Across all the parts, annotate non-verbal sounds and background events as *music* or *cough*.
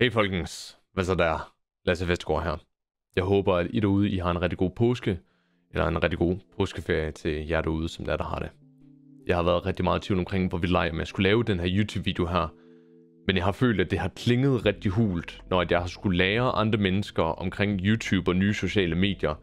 Hej folkens, hvad så der? Lasse Vestergaard her. Jeg håber, at I derude I har en rigtig god påske, eller en rigtig god påskeferie til jer derude, som der, der har det. Jeg har været rigtig meget i tvivl omkring, hvor vi leger, om at skulle lave den her YouTube-video her. Men jeg har følt, at det har klinget rigtig hult, når jeg har skulle lære andre mennesker omkring YouTube og nye sociale medier.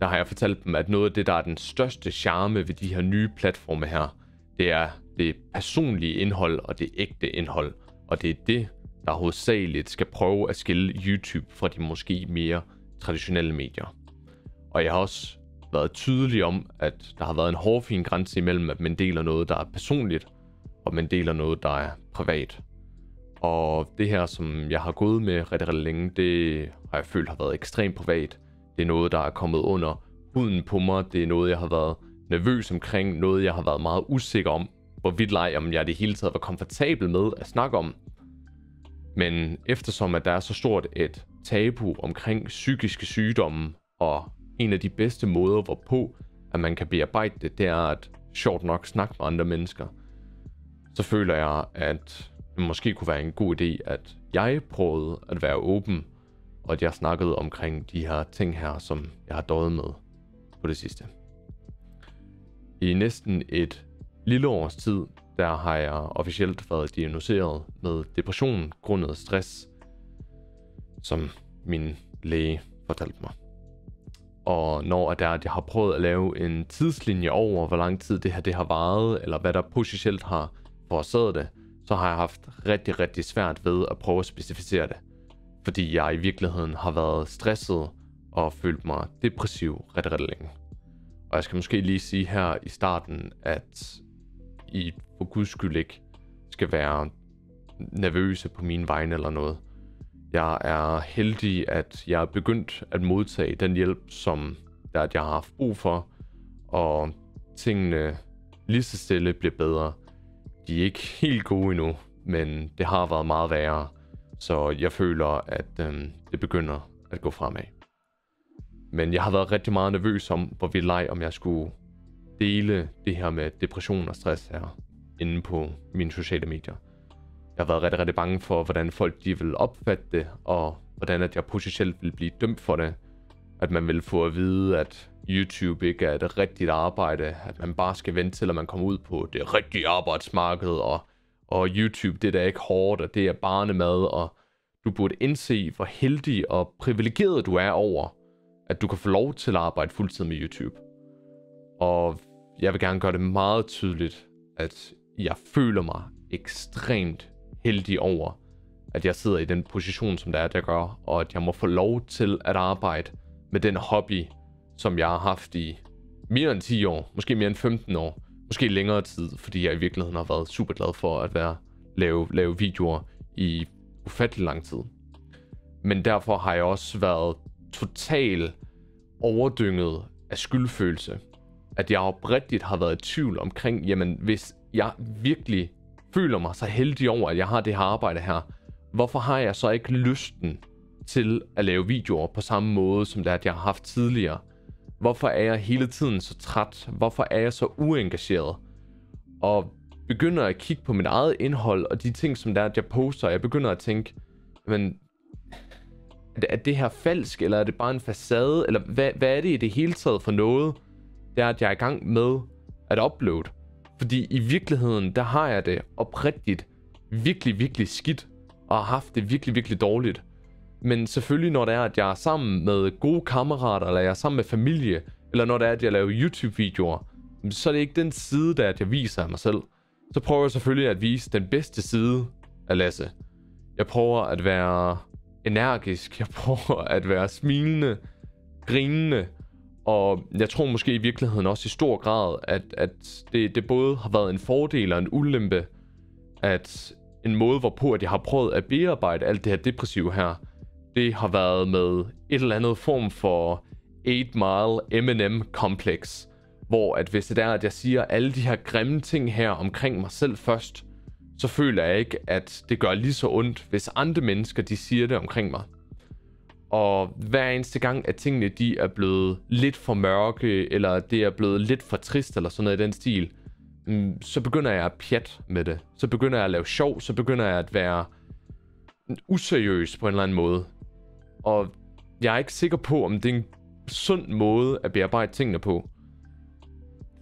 Der har jeg fortalt dem, at noget af det, der er den største charme ved de her nye platforme her, det er det personlige indhold og det ægte indhold. Og det er det, der hovedsageligt skal prøve at skille YouTube fra de måske mere traditionelle medier. Og jeg har også været tydelig om, at der har været en hårfin grænse imellem, at man deler noget, der er personligt, og man deler noget, der er privat. Og det her, som jeg har gået med rigtig, rigtig længe, det har jeg følt har været ekstremt privat. Det er noget, der er kommet under huden på mig. Det er noget, jeg har været nervøs omkring. Noget, jeg har været meget usikker om. Hvorvidt leg, om jeg det hele taget var komfortabel med at snakke om. Men eftersom at der er så stort et tabu omkring psykiske sygdomme, og en af de bedste måder, hvorpå at man kan bearbejde det, det er at sjovt nok snakke med andre mennesker, så føler jeg, at det måske kunne være en god idé, at jeg prøvede at være åben, og at jeg snakkede omkring de her ting her, som jeg har døjet med på det sidste. I næsten et lille års tid der har jeg officielt været diagnosticeret med depression grundet stress, som min læge fortalte mig. Og når at jeg har prøvet at lave en tidslinje over, hvor lang tid det her det har varet, eller hvad der potentielt har forårsaget det, så har jeg haft rigtig, rigtig svært ved at prøve at specificere det. Fordi jeg i virkeligheden har været stresset og følt mig depressiv ret, ret længe. Og jeg skal måske lige sige her i starten, at i for guds skyld ikke skal være nervøse på min vegne eller noget. Jeg er heldig, at jeg er begyndt at modtage den hjælp, som der, at jeg har haft brug for, og tingene lige så stille bliver bedre. De er ikke helt gode endnu, men det har været meget værre, så jeg føler, at øhm, det begynder at gå fremad. Men jeg har været rigtig meget nervøs om, hvor vi leg, om jeg skulle dele det her med depression og stress her inde på mine sociale medier. Jeg har været rigtig, rigtig bange for, hvordan folk de vil opfatte det, og hvordan at jeg potentielt vil blive dømt for det. At man vil få at vide, at YouTube ikke er et rigtigt arbejde, at man bare skal vente til, at man kommer ud på det rigtige arbejdsmarked, og, og YouTube, det er da ikke hårdt, og det er barnemad, og du burde indse, hvor heldig og privilegeret du er over, at du kan få lov til at arbejde fuldtid med YouTube. Og jeg vil gerne gøre det meget tydeligt, at jeg føler mig ekstremt heldig over, at jeg sidder i den position, som der er, at gør, og at jeg må få lov til at arbejde med den hobby, som jeg har haft i mere end 10 år, måske mere end 15 år, måske længere tid, fordi jeg i virkeligheden har været super glad for at være, lave, lave videoer i ufattelig lang tid. Men derfor har jeg også været total overdynget af skyldfølelse at jeg oprigtigt har været i tvivl omkring, jamen hvis jeg virkelig føler mig så heldig over, at jeg har det her arbejde her, hvorfor har jeg så ikke lysten til at lave videoer på samme måde, som det at jeg har haft tidligere? Hvorfor er jeg hele tiden så træt? Hvorfor er jeg så uengageret? Og begynder at kigge på mit eget indhold og de ting, som det er, at jeg poster, jeg begynder at tænke, men er det her falsk, eller er det bare en facade, eller hvad, hvad er det i det hele taget for noget? det er, at jeg er i gang med at uploade. Fordi i virkeligheden, der har jeg det oprigtigt virkelig, virkelig skidt, og har haft det virkelig, virkelig dårligt. Men selvfølgelig, når det er, at jeg er sammen med gode kammerater, eller jeg er sammen med familie, eller når det er, at jeg laver YouTube-videoer, så er det ikke den side, der at jeg viser af mig selv. Så prøver jeg selvfølgelig at vise den bedste side af Lasse. Jeg prøver at være energisk, jeg prøver at være smilende, grinende, og jeg tror måske i virkeligheden også i stor grad, at, at det, det både har været en fordel og en ulempe, at en måde, hvorpå at jeg har prøvet at bearbejde alt det her depressive her, det har været med et eller andet form for 8 Mile M&M-kompleks, hvor at hvis det er, at jeg siger alle de her grimme ting her omkring mig selv først, så føler jeg ikke, at det gør lige så ondt, hvis andre mennesker de siger det omkring mig og hver eneste gang, at tingene de er blevet lidt for mørke, eller det er blevet lidt for trist, eller sådan noget i den stil, mm, så begynder jeg at pjat med det. Så begynder jeg at lave sjov, så begynder jeg at være useriøs på en eller anden måde. Og jeg er ikke sikker på, om det er en sund måde at bearbejde tingene på.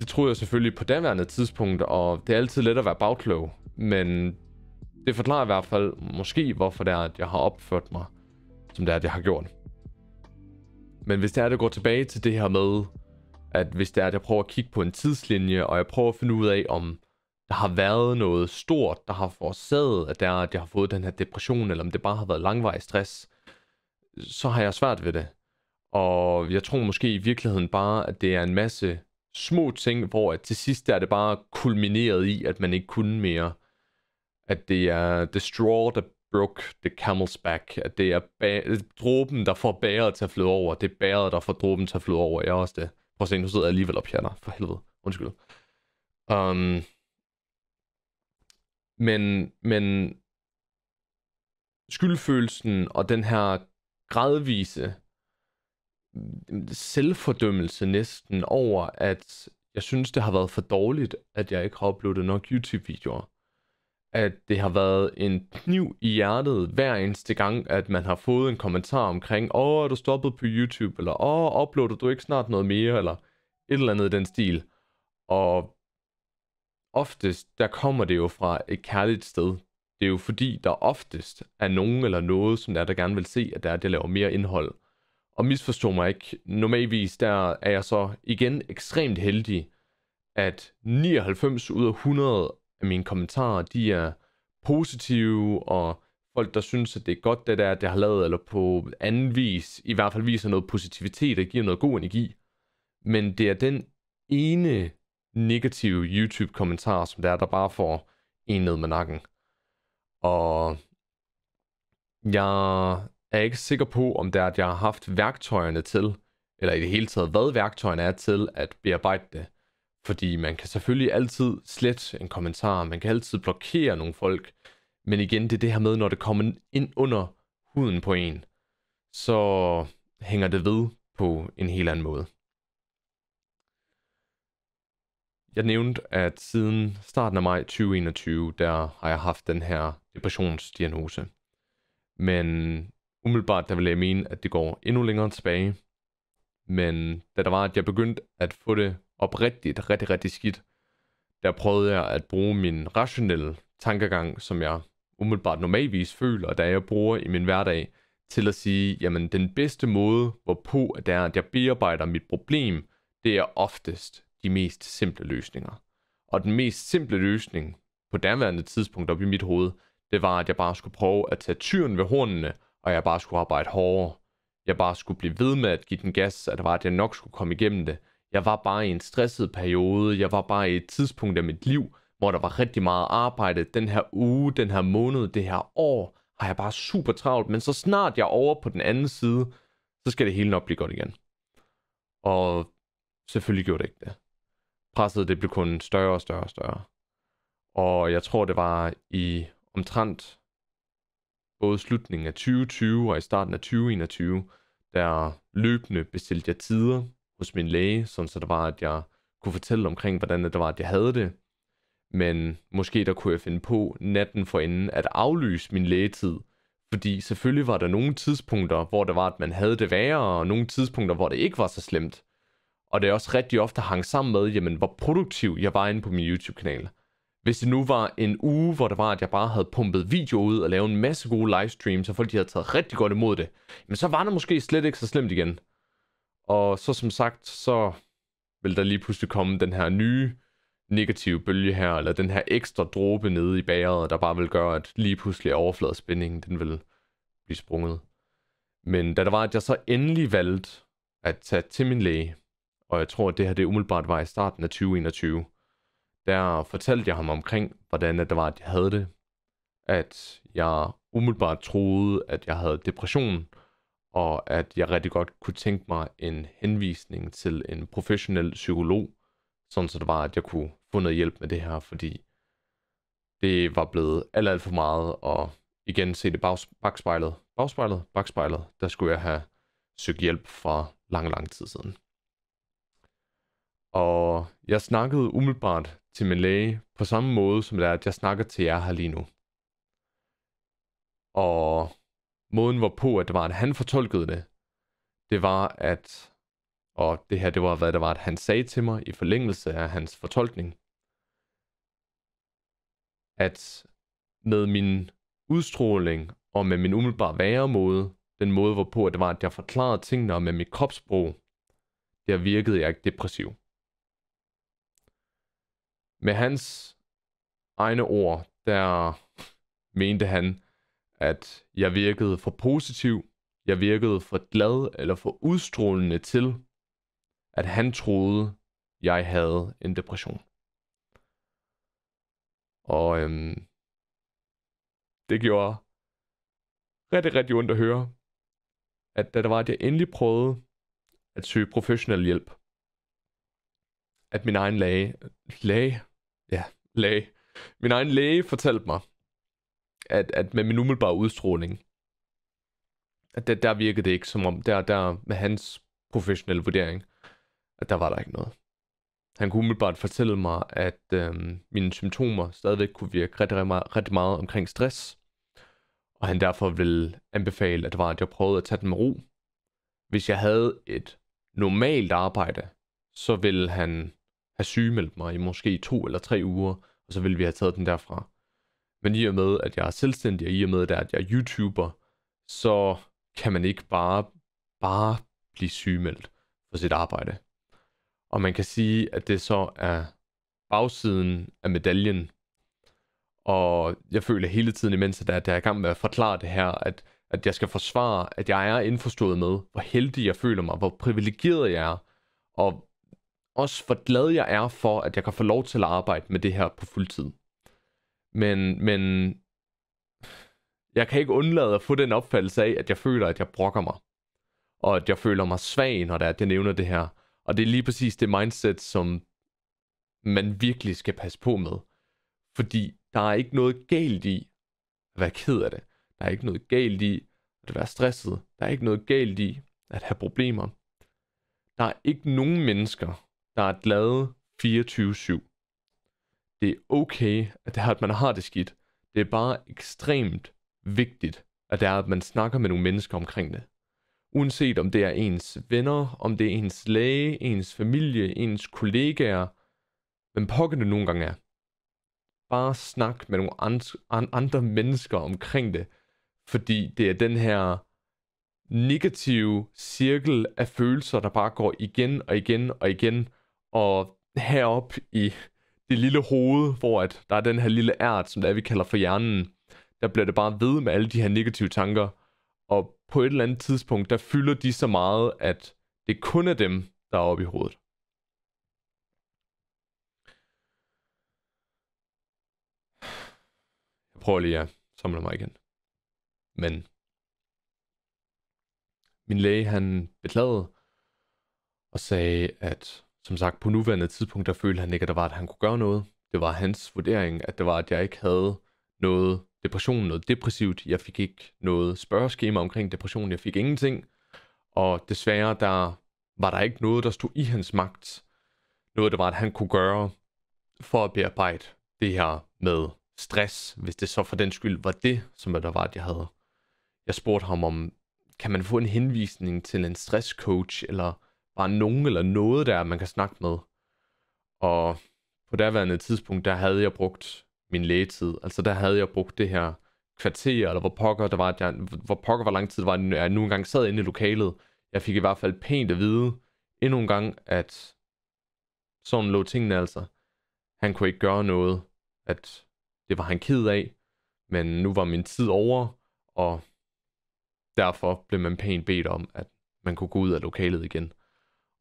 Det troede jeg selvfølgelig på daværende tidspunkt, og det er altid let at være bagklog, men det forklarer i hvert fald måske, hvorfor det er, at jeg har opført mig som det er, det har gjort. Men hvis det er, jeg går tilbage til det her med, at hvis det er, at jeg prøver at kigge på en tidslinje, og jeg prøver at finde ud af, om der har været noget stort, der har forårsaget, at, det er, at jeg har fået den her depression, eller om det bare har været langvarig stress, så har jeg svært ved det. Og jeg tror måske i virkeligheden bare, at det er en masse små ting, hvor at til sidst er det bare kulmineret i, at man ikke kunne mere. At det er the straw, der brook, the camel's back, at det er dråben, der får bæret til at flyde over. Det er bæret, der får dråben til at flyde over. Jeg er også det. Prøv at se, nu sidder jeg alligevel op pjerner. for helvede. Undskyld. Um, men, men skyldfølelsen og den her gradvise selvfordømmelse næsten over, at jeg synes, det har været for dårligt, at jeg ikke har uploadet nok YouTube-videoer at det har været en kniv i hjertet hver eneste gang, at man har fået en kommentar omkring, åh, er du stoppet på YouTube, eller åh, uploader du ikke snart noget mere, eller et eller andet i den stil. Og oftest, der kommer det jo fra et kærligt sted. Det er jo fordi, der oftest er nogen eller noget, som der, der gerne vil se, at der, er, jeg laver mere indhold. Og misforstå mig ikke, normalvis der er jeg så igen ekstremt heldig, at 99 ud af 100 at mine kommentarer, de er positive, og folk, der synes, at det er godt, det der, det har lavet, eller på anden vis, i hvert fald viser noget positivitet og giver noget god energi. Men det er den ene negative YouTube-kommentar, som der er, der bare får en ned med nakken. Og jeg er ikke sikker på, om det er, at jeg har haft værktøjerne til, eller i det hele taget, hvad værktøjerne er til at bearbejde det. Fordi man kan selvfølgelig altid slette en kommentar, man kan altid blokere nogle folk, men igen, det er det her med, når det kommer ind under huden på en, så hænger det ved på en helt anden måde. Jeg nævnte, at siden starten af maj 2021, der har jeg haft den her depressionsdiagnose. Men umiddelbart, der vil jeg mene, at det går endnu længere tilbage. Men da der var, at jeg begyndte at få det oprigtigt rigtig, rigtig skidt, der prøvede jeg at bruge min rationelle tankegang, som jeg umiddelbart normalvis føler, da jeg bruger i min hverdag, til at sige, jamen den bedste måde, hvorpå det er, at jeg bearbejder mit problem, det er oftest de mest simple løsninger. Og den mest simple løsning på daværende tidspunkt op i mit hoved, det var, at jeg bare skulle prøve at tage tyren ved hornene, og jeg bare skulle arbejde hårdere. Jeg bare skulle blive ved med at give den gas, at det var, at jeg nok skulle komme igennem det. Jeg var bare i en stresset periode, jeg var bare i et tidspunkt af mit liv, hvor der var rigtig meget arbejde. Den her uge, den her måned, det her år, har jeg bare super travlt, men så snart jeg er over på den anden side, så skal det hele nok blive godt igen. Og selvfølgelig gjorde det ikke det. Presset det blev kun større og større og større. Og jeg tror, det var i omtrent både slutningen af 2020 og i starten af 2021, der løbende bestilte jeg tider hos min læge, sådan så det var, at jeg kunne fortælle omkring, hvordan det var, at jeg havde det. Men måske der kunne jeg finde på natten for inden at aflyse min lægetid, fordi selvfølgelig var der nogle tidspunkter, hvor det var, at man havde det værre, og nogle tidspunkter, hvor det ikke var så slemt. Og det er også rigtig ofte hang sammen med, jamen, hvor produktiv jeg var inde på min YouTube-kanal. Hvis det nu var en uge, hvor det var, at jeg bare havde pumpet video ud og lavet en masse gode livestreams, og folk de havde taget rigtig godt imod det, men så var det måske slet ikke så slemt igen. Og så som sagt, så vil der lige pludselig komme den her nye negative bølge her, eller den her ekstra dråbe nede i bageret, der bare vil gøre, at lige pludselig overfladespændingen, den vil blive sprunget. Men da det var, at jeg så endelig valgte at tage til min læge, og jeg tror, at det her det umiddelbart var i starten af 2021, der fortalte jeg ham omkring, hvordan at var, at jeg havde det, at jeg umiddelbart troede, at jeg havde depression, og at jeg rigtig godt kunne tænke mig en henvisning til en professionel psykolog, sådan så det var, at jeg kunne få noget hjælp med det her, fordi det var blevet alt, alt for meget, og igen se det bags, bagspejlet, bagspejlet, bagspejlet, der skulle jeg have søgt hjælp fra lang, lang tid siden. Og jeg snakkede umiddelbart til min læge på samme måde, som det er, at jeg snakker til jer her lige nu. Og måden hvorpå, at det var, at han fortolkede det, det var, at, og det her, det var, hvad det var, at han sagde til mig i forlængelse af hans fortolkning, at med min udstråling og med min umiddelbare væremåde, den måde, hvorpå at det var, at jeg forklarede tingene og med mit kropssprog, der virkede jeg ikke depressiv. Med hans egne ord, der mente han, at jeg virkede for positiv, jeg virkede for glad eller for udstrålende til, at han troede, jeg havde en depression. Og øhm, det gjorde rigtig, rigtig ondt at høre, at da det var, at jeg endelig prøvede at søge professionel hjælp, at min egen læge, læge, ja, læge, min egen læge fortalte mig, at, at med min umiddelbare udstråling, at der, der virkede det ikke som om, der, der med hans professionelle vurdering, at der var der ikke noget. Han kunne umiddelbart fortælle mig, at øh, mine symptomer stadigvæk kunne virke rigtig, rigtig, rigtig meget omkring stress, og han derfor ville anbefale, at det var, at jeg prøvede at tage den med ro. Hvis jeg havde et normalt arbejde, så ville han have sygemeldt mig i måske to eller tre uger, og så ville vi have taget den derfra. Men i og med, at jeg er selvstændig, og i og med, at jeg er YouTuber, så kan man ikke bare, bare blive sygemeldt for sit arbejde. Og man kan sige, at det så er bagsiden af medaljen. Og jeg føler hele tiden, imens at jeg er i gang med at forklare det her, at, at jeg skal forsvare, at jeg er indforstået med, hvor heldig jeg føler mig, hvor privilegeret jeg er, og også hvor glad jeg er for, at jeg kan få lov til at arbejde med det her på fuld tid. Men, men jeg kan ikke undlade at få den opfattelse af, at jeg føler, at jeg brokker mig. Og at jeg føler mig svag, når det er, at jeg nævner det her. Og det er lige præcis det mindset, som man virkelig skal passe på med. Fordi der er ikke noget galt i at være ked af det. Der er ikke noget galt i at være stresset. Der er ikke noget galt i at have problemer. Der er ikke nogen mennesker, der er glade 24-7 det er okay, at, det er, at man har det skidt. Det er bare ekstremt vigtigt, at, det er, at man snakker med nogle mennesker omkring det. Uanset om det er ens venner, om det er ens læge, ens familie, ens kollegaer, men pokker det nogle gange er. Bare snak med nogle andre, andre mennesker omkring det, fordi det er den her negative cirkel af følelser, der bare går igen og igen og igen, og herop i det lille hoved, hvor at der er den her lille ært, som det er, vi kalder for hjernen, der bliver det bare ved med alle de her negative tanker. Og på et eller andet tidspunkt, der fylder de så meget, at det kun er dem, der er oppe i hovedet. Jeg prøver lige at samle mig igen. Men min læge, han beklagede og sagde, at som sagt, på nuværende tidspunkt, der følte han ikke, at der var, at han kunne gøre noget. Det var hans vurdering, at det var, at jeg ikke havde noget depression, noget depressivt. Jeg fik ikke noget spørgeskema omkring depression. Jeg fik ingenting. Og desværre, der var der ikke noget, der stod i hans magt. Noget, der var, at han kunne gøre for at bearbejde det her med stress, hvis det så for den skyld var det, som der var, at jeg havde. Jeg spurgte ham om, kan man få en henvisning til en stresscoach, eller bare nogen eller noget der, man kan snakke med. Og på derværende tidspunkt, der havde jeg brugt min lægetid. Altså der havde jeg brugt det her kvarter, eller hvor pokker, der var, jeg, hvor pokker var lang tid, var, at jeg nu engang sad inde i lokalet. Jeg fik i hvert fald pænt at vide, endnu en gang, at sådan lå tingene altså. Han kunne ikke gøre noget, at det var han ked af, men nu var min tid over, og derfor blev man pænt bedt om, at man kunne gå ud af lokalet igen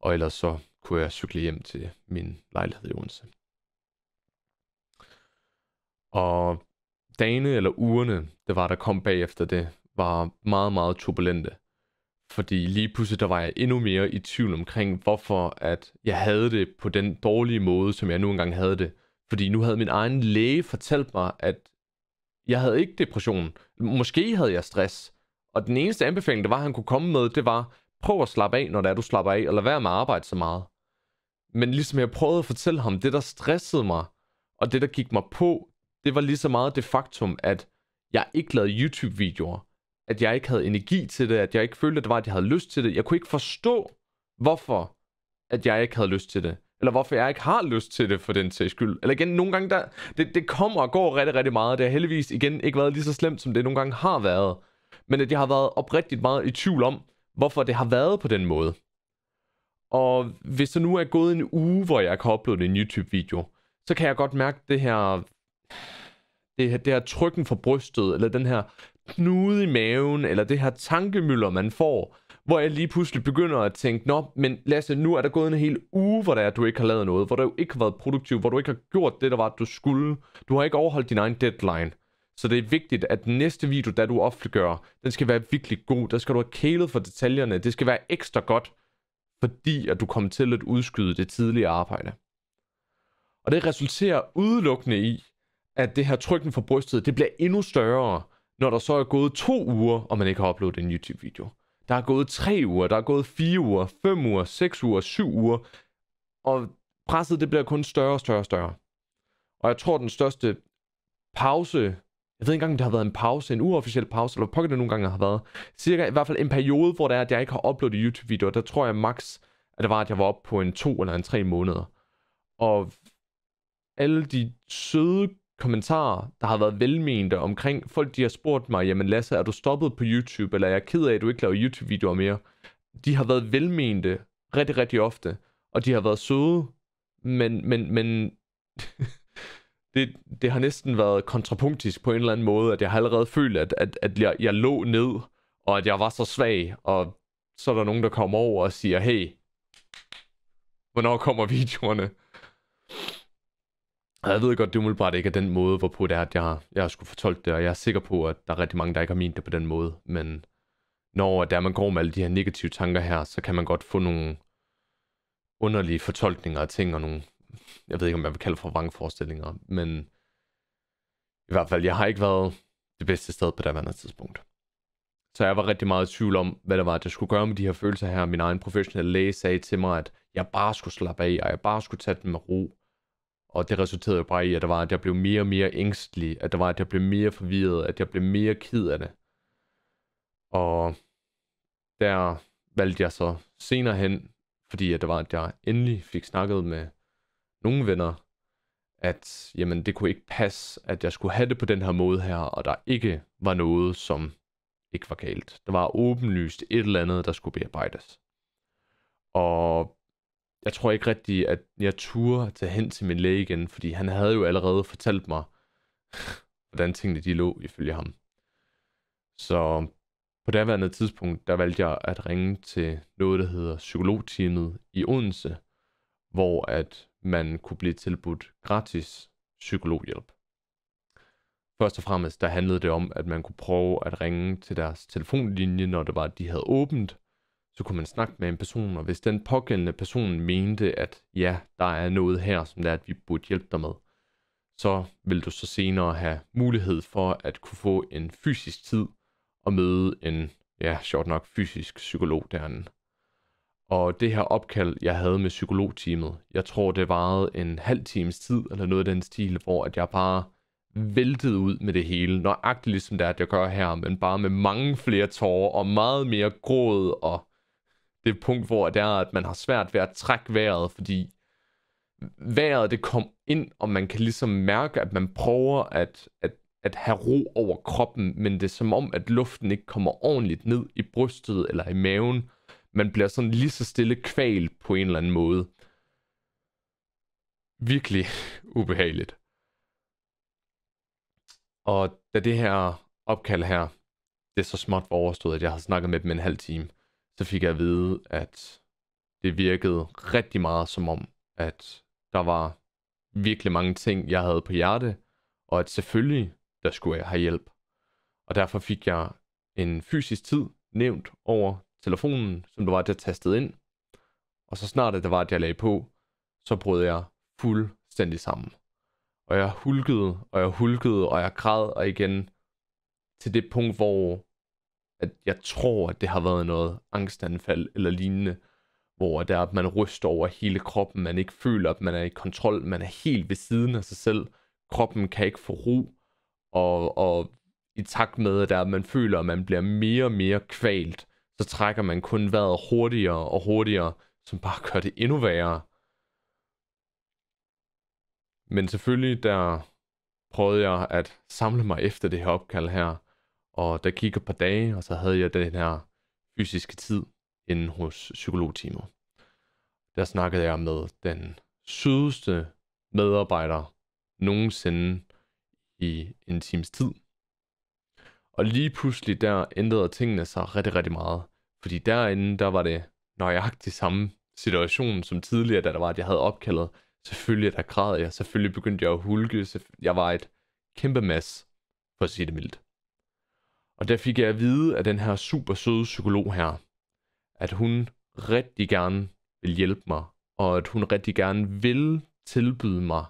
og ellers så kunne jeg cykle hjem til min lejlighed i Odense. Og dagene eller ugerne, det var, der kom bagefter det, var meget, meget turbulente. Fordi lige pludselig, der var jeg endnu mere i tvivl omkring, hvorfor at jeg havde det på den dårlige måde, som jeg nu engang havde det. Fordi nu havde min egen læge fortalt mig, at jeg havde ikke depression. Måske havde jeg stress. Og den eneste anbefaling, der var, han kunne komme med, det var, prøv at slappe af, når det er, du slapper af, og lad være med at arbejde så meget. Men ligesom jeg prøvede at fortælle ham, det der stressede mig, og det der gik mig på, det var lige så meget det faktum, at jeg ikke lavede YouTube-videoer. At jeg ikke havde energi til det, at jeg ikke følte, at det var, at jeg havde lyst til det. Jeg kunne ikke forstå, hvorfor at jeg ikke havde lyst til det. Eller hvorfor jeg ikke har lyst til det, for den sags skyld. Eller igen, nogle gange der, det, det kommer og går rigtig, rigtig meget. Det har heldigvis igen ikke været lige så slemt, som det nogle gange har været. Men at jeg har været oprigtigt meget i tvivl om, hvorfor det har været på den måde. Og hvis der nu er gået en uge, hvor jeg kan uploade en YouTube-video, så kan jeg godt mærke det her, det her, det her trykken for brystet, eller den her knude i maven, eller det her tankemøller, man får, hvor jeg lige pludselig begynder at tænke, nå, men Lasse, nu er der gået en hel uge, hvor der er, du ikke har lavet noget, hvor du ikke har været produktiv, hvor du ikke har gjort det, der var, du skulle. Du har ikke overholdt din egen deadline. Så det er vigtigt, at den næste video, der du offentliggør, den skal være virkelig god. Der skal du have kælet for detaljerne. Det skal være ekstra godt, fordi at du kommer til at udskyde det tidlige arbejde. Og det resulterer udelukkende i, at det her trykken for brystet, det bliver endnu større, når der så er gået to uger, og man ikke har uploadet en YouTube-video. Der er gået tre uger, der er gået fire uger, fem uger, seks uger, syv uger, og presset det bliver kun større og større og større. Og jeg tror, den største pause, jeg ved ikke engang, om det har været en pause, en uofficiel pause, eller pokker det nogle gange har været. Cirka i hvert fald en periode, hvor der er, at jeg ikke har uploadet YouTube-videoer. Der tror jeg max, at det var, at jeg var oppe på en to eller en tre måneder. Og alle de søde kommentarer, der har været velmente omkring, folk de har spurgt mig, jamen Lasse, er du stoppet på YouTube, eller er jeg ked af, at du ikke laver YouTube-videoer mere? De har været velmente rigtig, rigtig ofte, og de har været søde, men, men, men *laughs* det, det har næsten været kontrapunktisk på en eller anden måde, at jeg har allerede følt, at, at, at jeg, jeg lå ned, og at jeg var så svag, og så er der nogen, der kommer over og siger, hey, hvornår kommer videoerne? Og jeg ved godt, det umiddelbart ikke er den måde, hvorpå det er, at jeg, jeg har skulle fortolke det, og jeg er sikker på, at der er rigtig mange, der ikke har ment det på den måde, men når der man går med alle de her negative tanker her, så kan man godt få nogle underlige fortolkninger af ting, og nogle jeg ved ikke, om jeg vil kalde for vrangforestillinger, men i hvert fald, jeg har ikke været det bedste sted på daværende tidspunkt. Så jeg var rigtig meget i tvivl om, hvad det var, at jeg skulle gøre med de her følelser her. Min egen professionelle læge sagde til mig, at jeg bare skulle slappe af, og jeg bare skulle tage den med ro. Og det resulterede jo bare i, at, det var, at jeg blev mere og mere ængstelig, at det var, at jeg blev mere forvirret, at jeg blev mere ked af det. Og der valgte jeg så senere hen, fordi at det var, at jeg endelig fik snakket med nogle venner, at jamen, det kunne ikke passe, at jeg skulle have det på den her måde her, og der ikke var noget, som ikke var galt. Der var åbenlyst et eller andet, der skulle bearbejdes. Og jeg tror ikke rigtigt, at jeg turde tage hen til min læge igen, fordi han havde jo allerede fortalt mig, *laughs* hvordan tingene de lå ifølge ham. Så på daværende tidspunkt, der valgte jeg at ringe til noget, der hedder psykologteamet i Odense, hvor at man kunne blive tilbudt gratis psykologhjælp. Først og fremmest der handlede det om, at man kunne prøve at ringe til deres telefonlinje, når det var, at de havde åbent. Så kunne man snakke med en person, og hvis den pågældende person mente, at ja, der er noget her, som det er, at vi burde hjælpe dig med, så vil du så senere have mulighed for at kunne få en fysisk tid og møde en, ja, sjovt nok, fysisk psykolog derinde. Og det her opkald, jeg havde med psykologteamet, jeg tror, det varede en halv times tid, eller noget af den stil, hvor at jeg bare væltede ud med det hele. Nøjagtigt ligesom det er, at jeg gør her, men bare med mange flere tårer og meget mere gråd, og det punkt, hvor det er, at man har svært ved at trække vejret, fordi vejret, det kom ind, og man kan ligesom mærke, at man prøver at, at, at have ro over kroppen, men det er som om, at luften ikke kommer ordentligt ned i brystet eller i maven, man bliver sådan lige så stille kval på en eller anden måde. Virkelig *laughs* ubehageligt. Og da det her opkald her, det så småt for overstået, at jeg havde snakket med dem en halv time, så fik jeg at vide, at det virkede rigtig meget som om, at der var virkelig mange ting, jeg havde på hjerte, og at selvfølgelig, der skulle jeg have hjælp. Og derfor fik jeg en fysisk tid nævnt over telefonen, som du var der tastet ind. Og så snart det var, at jeg lagde på, så brød jeg fuldstændig sammen. Og jeg hulkede, og jeg hulkede, og jeg græd, og igen til det punkt, hvor at jeg tror, at det har været noget angstanfald eller lignende, hvor der, at man ryster over hele kroppen, man ikke føler, at man er i kontrol, man er helt ved siden af sig selv, kroppen kan ikke få ro, og, og i takt med, at, der, at man føler, at man bliver mere og mere kvalt, så trækker man kun vejret hurtigere og hurtigere, som bare gør det endnu værre. Men selvfølgelig, der prøvede jeg at samle mig efter det her opkald her, og der gik et par dage, og så havde jeg den her fysiske tid inde hos psykologteamet. Der snakkede jeg med den sydeste medarbejder nogensinde i en times tid. Og lige pludselig der ændrede tingene sig rigtig, rigtig meget. Fordi derinde, der var det nøjagtigt samme situation som tidligere, da der var, at jeg havde opkaldet. Selvfølgelig, der græd jeg. Selvfølgelig begyndte jeg at hulke. Jeg var et kæmpe mas, for at sige det mildt. Og der fik jeg at vide af den her super søde psykolog her, at hun rigtig gerne vil hjælpe mig, og at hun rigtig gerne vil tilbyde mig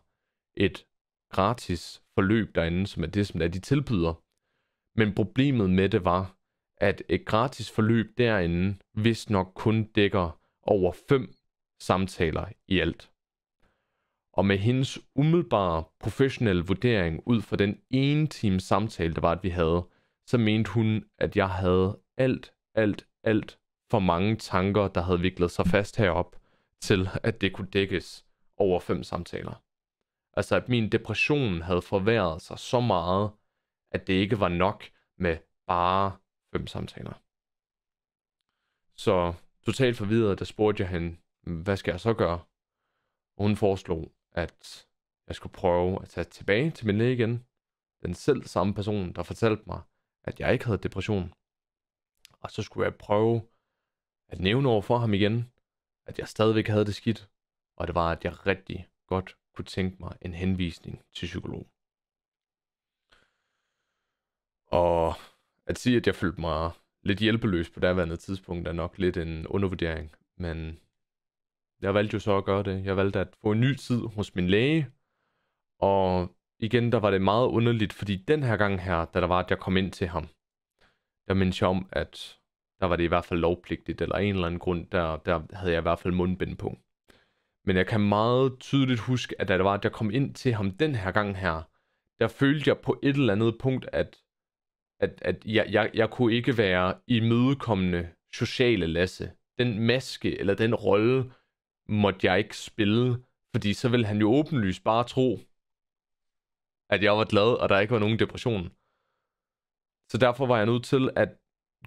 et gratis forløb derinde, som er det, som er, de tilbyder. Men problemet med det var, at et gratis forløb derinde hvis nok kun dækker over fem samtaler i alt. Og med hendes umiddelbare professionelle vurdering ud fra den ene time samtale, der var, at vi havde, så mente hun, at jeg havde alt, alt, alt for mange tanker, der havde viklet sig fast herop, til at det kunne dækkes over fem samtaler. Altså at min depression havde forværret sig så meget, at det ikke var nok med bare fem samtaler. Så totalt forvirret, der spurgte jeg hende, hvad skal jeg så gøre? Og hun foreslog, at jeg skulle prøve at tage tilbage til min læge igen. Den selv samme person, der fortalte mig, at jeg ikke havde depression. Og så skulle jeg prøve at nævne over for ham igen, at jeg stadigvæk havde det skidt, og det var, at jeg rigtig godt kunne tænke mig en henvisning til psykolog. Og at sige, at jeg følte mig lidt hjælpeløs på daværende tidspunkt, er nok lidt en undervurdering. Men jeg valgte jo så at gøre det. Jeg valgte at få en ny tid hos min læge. Og igen, der var det meget underligt, fordi den her gang her, da der var, at jeg kom ind til ham, der mindte jeg om, at der var det i hvert fald lovpligtigt, eller en eller anden grund, der, der havde jeg i hvert fald mundbind på. Men jeg kan meget tydeligt huske, at da det var, at jeg kom ind til ham den her gang her, der følte jeg på et eller andet punkt, at at, at jeg, jeg, jeg kunne ikke være imødekommende sociale Lasse. Den maske eller den rolle måtte jeg ikke spille, fordi så ville han jo åbenlyst bare tro, at jeg var glad, og der ikke var nogen depression. Så derfor var jeg nødt til at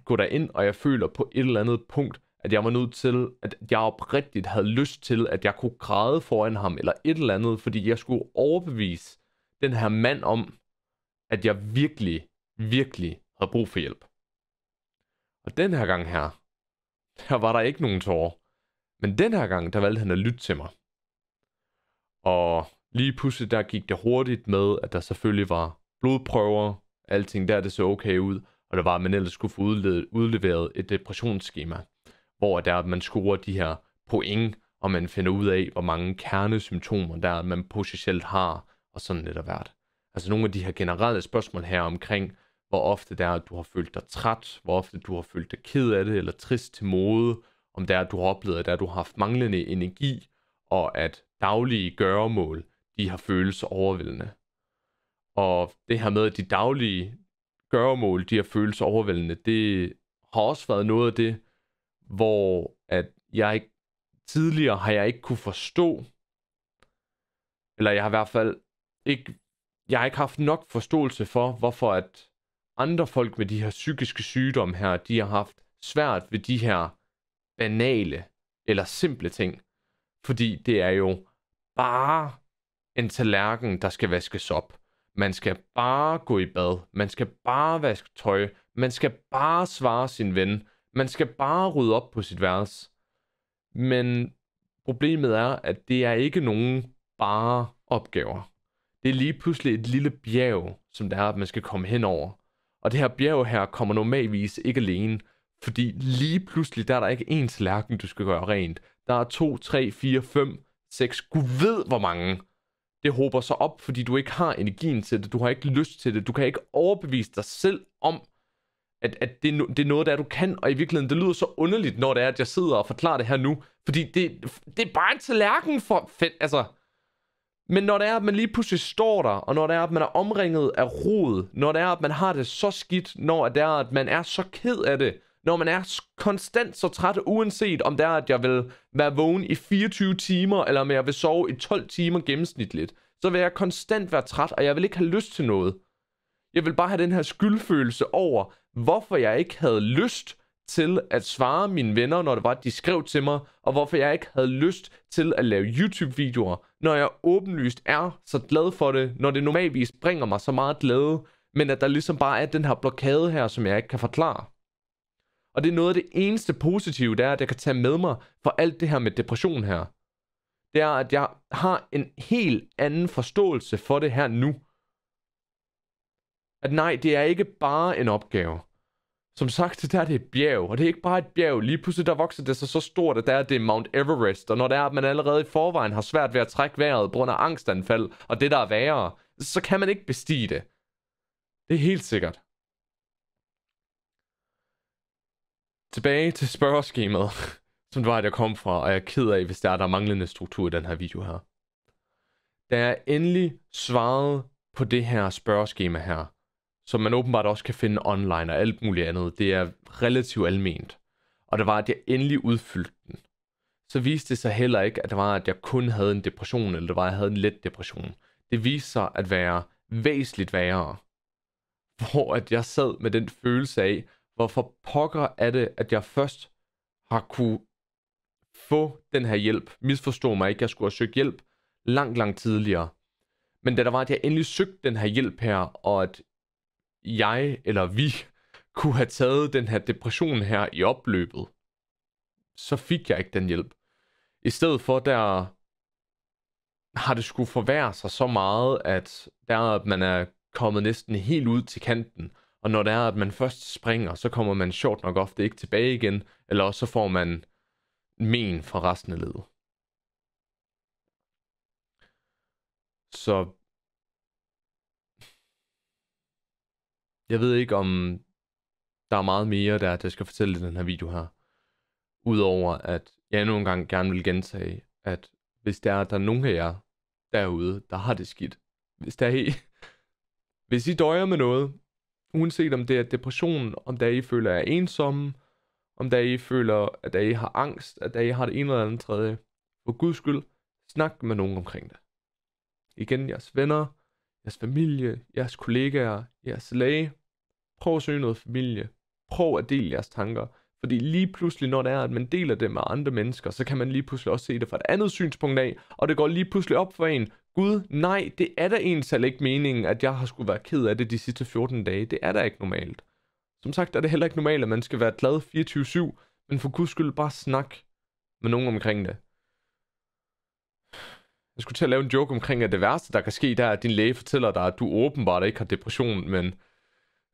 gå derind, og jeg føler på et eller andet punkt, at jeg var nødt til, at jeg oprigtigt havde lyst til, at jeg kunne græde foran ham, eller et eller andet, fordi jeg skulle overbevise den her mand om, at jeg virkelig virkelig havde brug for hjælp. Og den her gang her, *laughs* der var der ikke nogen tårer. Men den her gang, der valgte han at lytte til mig. Og lige pludselig der gik det hurtigt med, at der selvfølgelig var blodprøver, alting der, det så okay ud, og der var, at man ellers skulle få udleveret et depressionsskema, hvor der man scorer de her point, og man finder ud af, hvor mange kernesymptomer der man potentielt har, og sådan lidt af hvert. Altså nogle af de her generelle spørgsmål her omkring, hvor ofte det er, at du har følt dig træt, hvor ofte du har følt dig ked af det, eller trist til mode, om det er, at du har oplevet, at, det er, at du har haft manglende energi, og at daglige gøremål, de har føles overvældende. Og det her med, at de daglige gøremål, de har føles overvældende, det har også været noget af det, hvor at jeg ikke, tidligere har jeg ikke kunne forstå, eller jeg har i hvert fald ikke, jeg har ikke haft nok forståelse for, hvorfor at andre folk med de her psykiske sygdomme her, de har haft svært ved de her banale eller simple ting. Fordi det er jo bare en tallerken, der skal vaskes op. Man skal bare gå i bad. Man skal bare vaske tøj. Man skal bare svare sin ven. Man skal bare rydde op på sit værelse. Men problemet er, at det er ikke nogen bare opgaver. Det er lige pludselig et lille bjerg, som der er, at man skal komme hen over. Og det her bjerg her kommer normalvis ikke alene, fordi lige pludselig, der er der ikke én tallerken, du skal gøre rent. Der er to, tre, fire, fem, seks, gud ved hvor mange. Det håber sig op, fordi du ikke har energien til det, du har ikke lyst til det, du kan ikke overbevise dig selv om, at, at det, det er noget, der du kan, og i virkeligheden, det lyder så underligt, når det er, at jeg sidder og forklarer det her nu, fordi det, det er bare en tallerken for fedt, altså, men når det er, at man lige pludselig står der, og når det er, at man er omringet af rod, når det er, at man har det så skidt, når det er, at man er så ked af det, når man er konstant så træt, uanset om det er, at jeg vil være vågen i 24 timer, eller om jeg vil sove i 12 timer gennemsnitligt, så vil jeg konstant være træt, og jeg vil ikke have lyst til noget. Jeg vil bare have den her skyldfølelse over, hvorfor jeg ikke havde lyst til at svare mine venner, når det var, at de skrev til mig, og hvorfor jeg ikke havde lyst til at lave YouTube-videoer, når jeg åbenlyst er så glad for det, når det normalvis bringer mig så meget glæde, men at der ligesom bare er den her blokade her, som jeg ikke kan forklare. Og det er noget af det eneste positive, der er, at jeg kan tage med mig for alt det her med depression her. Det er, at jeg har en helt anden forståelse for det her nu. At nej, det er ikke bare en opgave. Som sagt, der er et bjerg, og det er ikke bare et bjerg. Lige pludselig der vokser det sig så stort, at der er det er Mount Everest. Og når det er, at man allerede i forvejen har svært ved at trække vejret på grund af angstanfald og det, der er værre, så kan man ikke bestige det. Det er helt sikkert. Tilbage til spørgeskemaet, *laughs* som det var, at jeg kom fra, og jeg er ked af, hvis der er der manglende struktur i den her video her. Da jeg endelig svarede på det her spørgeskema her, som man åbenbart også kan finde online og alt muligt andet. Det er relativt alment. Og det var, at jeg endelig udfyldte den. Så viste det sig heller ikke, at det var, at jeg kun havde en depression, eller det var, at jeg havde en let depression. Det viste sig at være væsentligt værre. Hvor at jeg sad med den følelse af, hvorfor pokker er det, at jeg først har kunne få den her hjælp. Misforstå mig ikke, jeg skulle have søgt hjælp langt, langt tidligere. Men da der var, at jeg endelig søgte den her hjælp her, og at jeg eller vi kunne have taget den her depression her i opløbet, så fik jeg ikke den hjælp. I stedet for, der har det skulle forværre sig så meget, at der at man er kommet næsten helt ud til kanten, og når det er, at man først springer, så kommer man sjovt nok ofte ikke tilbage igen, eller også så får man men fra resten af livet. Så Jeg ved ikke, om der er meget mere, der, der skal fortælle i den her video her. Udover at jeg endnu en gang gerne vil gentage, at hvis der er, der er nogen af jer derude, der har det skidt. Hvis der er I, *laughs* hvis I døjer med noget, uanset om det er depression, om der I føler er ensomme, om der I føler, at der I har angst, at der I har det ene eller andet tredje, for guds skyld, snak med nogen omkring det. Igen, jeres venner, jeres familie, jeres kollegaer, jeres læge, Prøv at søge noget familie. Prøv at dele jeres tanker. Fordi lige pludselig, når det er, at man deler det med andre mennesker, så kan man lige pludselig også se det fra et andet synspunkt af, og det går lige pludselig op for en, Gud, nej, det er da selv ikke meningen, at jeg har skulle være ked af det de sidste 14 dage. Det er da ikke normalt. Som sagt er det heller ikke normalt, at man skal være glad 24-7, men for guds skyld bare snak med nogen omkring det. Jeg skulle til at lave en joke omkring, at det værste, der kan ske, der er, at din læge fortæller dig, at du åbenbart ikke har depression, men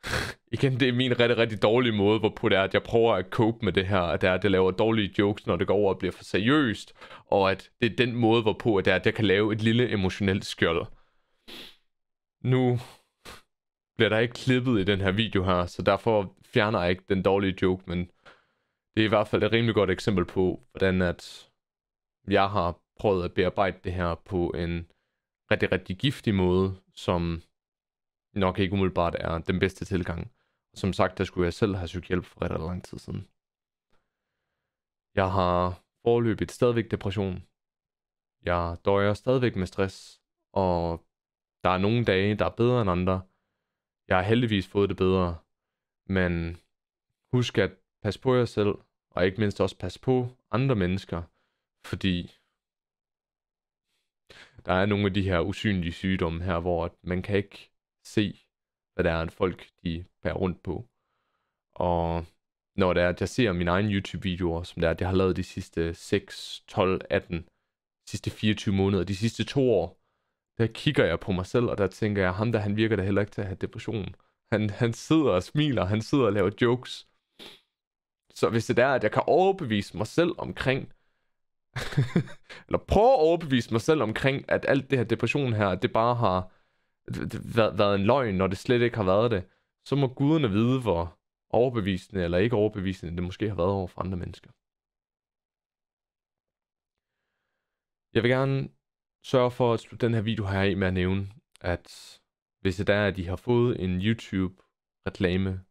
*laughs* igen, det er min rigtig, rigtig dårlige måde, hvorpå det er, at jeg prøver at cope med det her, at det er, at jeg laver dårlige jokes, når det går over og bliver for seriøst, og at det er den måde, hvorpå det er, at jeg kan lave et lille emotionelt skjold. Nu bliver der ikke klippet i den her video her, så derfor fjerner jeg ikke den dårlige joke, men det er i hvert fald et rimelig godt eksempel på, hvordan at jeg har prøvet at bearbejde det her på en rigtig, rigtig giftig måde, som nok ikke umiddelbart er den bedste tilgang. Som sagt, der skulle jeg selv have søgt hjælp for ret lang tid siden. Jeg har forløbet stadigvæk depression. Jeg døjer stadigvæk med stress, og der er nogle dage, der er bedre end andre. Jeg har heldigvis fået det bedre, men husk at passe på jer selv, og ikke mindst også passe på andre mennesker, fordi der er nogle af de her usynlige sygdomme her, hvor man kan ikke se, hvad der er, at folk de bærer rundt på. Og når det er, at jeg ser mine egne YouTube-videoer, som det er, at jeg har lavet de sidste 6, 12, 18, sidste 24 måneder, de sidste to år, der kigger jeg på mig selv, og der tænker jeg, ham der, han virker da heller ikke til at have depression. Han, han sidder og smiler, han sidder og laver jokes. Så hvis det er, at jeg kan overbevise mig selv omkring, *laughs* eller prøve at overbevise mig selv omkring, at alt det her depression her, det bare har været, en løgn, når det slet ikke har været det, så må guderne vide, hvor overbevisende eller ikke overbevisende det måske har været over for andre mennesker. Jeg vil gerne sørge for at slutte den her video her af med at nævne, at hvis det er, at I har fået en YouTube-reklame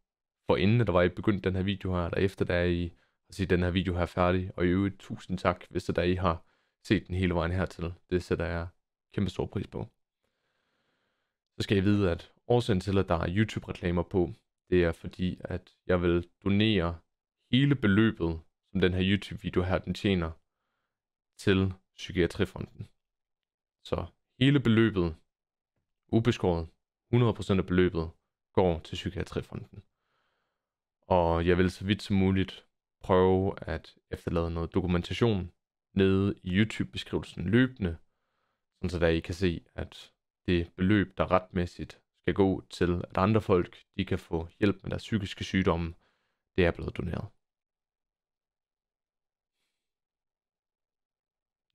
for inden, der var i begyndt den her video her, eller efter, der I har set den her video her færdig. Og i øvrigt, tusind tak, hvis det er, I har set den hele vejen hertil. Det sætter jeg kæmpe stor pris på så skal I vide, at årsagen til, at der er YouTube-reklamer på, det er fordi, at jeg vil donere hele beløbet, som den her YouTube-video her, den tjener, til Psykiatrifonden. Så hele beløbet, ubeskåret, 100% af beløbet, går til Psykiatrifonden. Og jeg vil så vidt som muligt prøve at efterlade noget dokumentation nede i YouTube-beskrivelsen løbende, så der I kan se, at det beløb, der retmæssigt skal gå til, at andre folk de kan få hjælp med deres psykiske sygdomme, det er blevet doneret.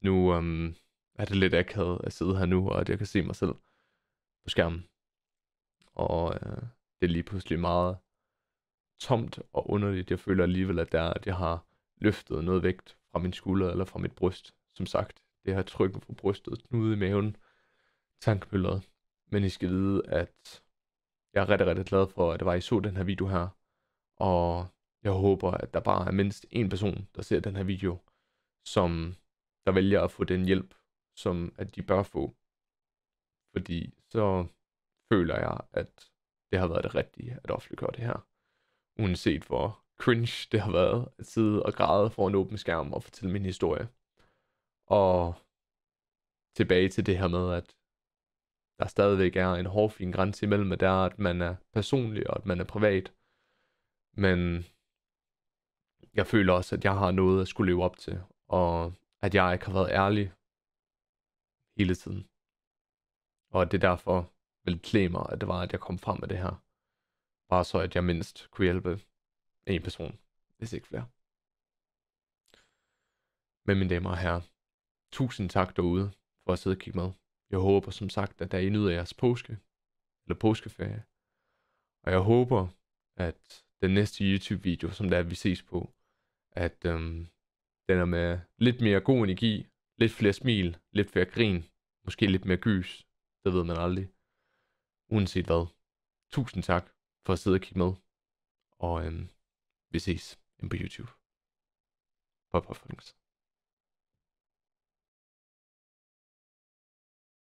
Nu øhm, er det lidt akavet at sidde her nu, og at jeg kan se mig selv på skærmen. Og øh, det er lige pludselig meget tomt og underligt. Jeg føler alligevel, at, der, at jeg har løftet noget vægt fra min skulder eller fra mit bryst. Som sagt, det her trykket på brystet, knude i maven, tankmølleret. Men I skal vide, at jeg er rigtig, rigtig glad for, at det var, at I så den her video her. Og jeg håber, at der bare er mindst en person, der ser den her video, som der vælger at få den hjælp, som at de bør få. Fordi så føler jeg, at det har været det rigtige at offentliggøre det her. Uanset hvor cringe det har været at sidde og græde foran åben skærm og fortælle min historie. Og tilbage til det her med, at der stadigvæk er en hårfin grænse imellem, at det er, at man er personlig og at man er privat. Men jeg føler også, at jeg har noget at skulle leve op til, og at jeg ikke har været ærlig hele tiden. Og at det derfor ville klæde mig, at det var, at jeg kom frem med det her. Bare så, at jeg mindst kunne hjælpe en person, hvis ikke flere. Men mine damer og herrer, tusind tak derude for at sidde og kigge med. Jeg håber som sagt, at der I nyder jeres påske, eller påskeferie. Og jeg håber, at den næste YouTube-video, som der vi ses på, at øhm, den er med lidt mere god energi, lidt flere smil, lidt flere grin, måske lidt mere gys. Det ved man aldrig. Uanset hvad. Tusind tak for at sidde og kigge med. Og øhm, vi ses på YouTube. Pop, pop, folkens.